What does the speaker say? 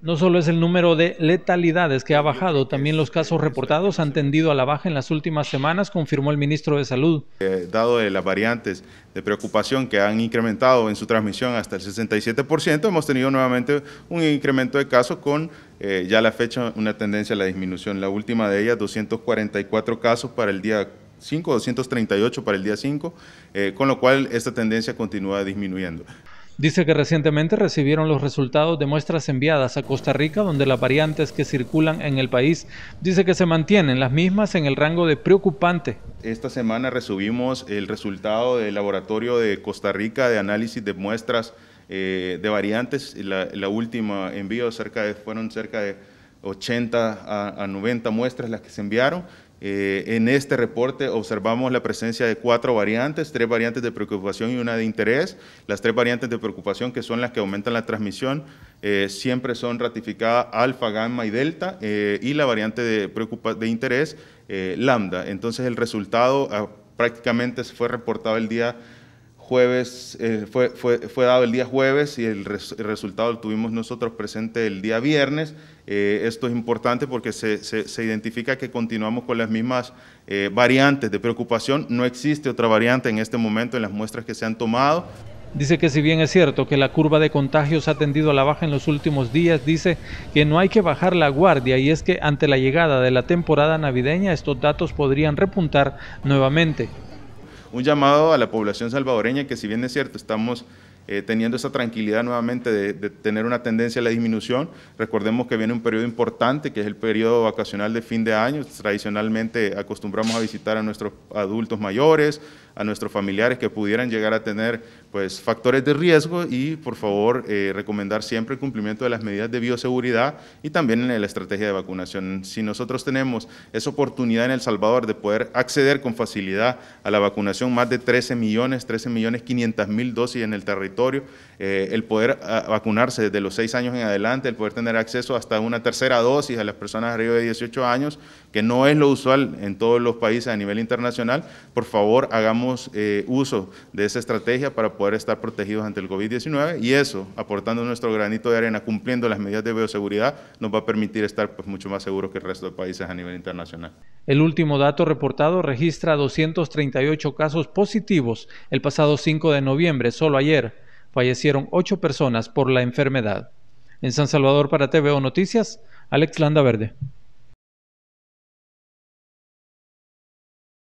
No solo es el número de letalidades que ha bajado, también los casos reportados han tendido a la baja en las últimas semanas, confirmó el ministro de Salud. Eh, dado de las variantes de preocupación que han incrementado en su transmisión hasta el 67%, hemos tenido nuevamente un incremento de casos con eh, ya la fecha una tendencia a la disminución. La última de ellas, 244 casos para el día 5, 238 para el día 5, eh, con lo cual esta tendencia continúa disminuyendo. Dice que recientemente recibieron los resultados de muestras enviadas a Costa Rica, donde las variantes que circulan en el país dice que se mantienen las mismas en el rango de preocupante. Esta semana recibimos el resultado del laboratorio de Costa Rica de análisis de muestras eh, de variantes. La, la, última envío cerca de, fueron cerca de 80 a 90 muestras las que se enviaron eh, en este reporte observamos la presencia de cuatro variantes, tres variantes de preocupación y una de interés. Las tres variantes de preocupación, que son las que aumentan la transmisión, eh, siempre son ratificadas alfa, gamma y delta, eh, y la variante de, de interés, lambda. Entonces el resultado ah, prácticamente prácticamente fue reportado el día jueves, eh, fue, fue, fue, dado el día jueves y el, resultado lo tuvimos nosotros presente el día viernes. Eh, esto es importante porque se, identifica que continuamos con las mismas eh, variantes de preocupación. No existe otra variante en este momento en las muestras que se han tomado. Dice que si bien es cierto que la curva de contagios ha tendido a la baja en los últimos días, dice que no hay que bajar la guardia y es que ante la llegada de la temporada navideña estos datos podrían repuntar nuevamente un llamado a la población salvadoreña que si bien es cierto estamos eh, teniendo esa tranquilidad nuevamente de, de, tener una tendencia a la disminución. Recordemos que viene un periodo importante, que es el periodo vacacional de fin de año. Tradicionalmente acostumbramos a visitar a nuestros adultos mayores, a nuestros familiares que pudieran llegar a tener pues, factores de riesgo y por favor eh, recomendar siempre el cumplimiento de las medidas de bioseguridad y también en la estrategia de vacunación. Si nosotros tenemos esa oportunidad en El Salvador de poder acceder con facilidad a la vacunación, más de 13 millones, 13 millones 500 mil dosis en el territorio, eh, el poder ah, vacunarse desde los 6 años en adelante, el poder tener acceso hasta una tercera dosis a las personas arriba de 18 años, que no es lo usual en todos los países a nivel internacional, por favor hagamos eh, uso de esa estrategia para poder estar protegidos ante el COVID-19 y eso, aportando nuestro granito de arena, cumpliendo las medidas de bioseguridad, nos va a permitir estar pues, mucho más seguros que el resto de países a nivel internacional. El último dato reportado registra 238 casos positivos el pasado 5 de noviembre, solo ayer. Fallecieron ocho personas por la enfermedad. En San Salvador para TVO Noticias, Alex Landa Verde.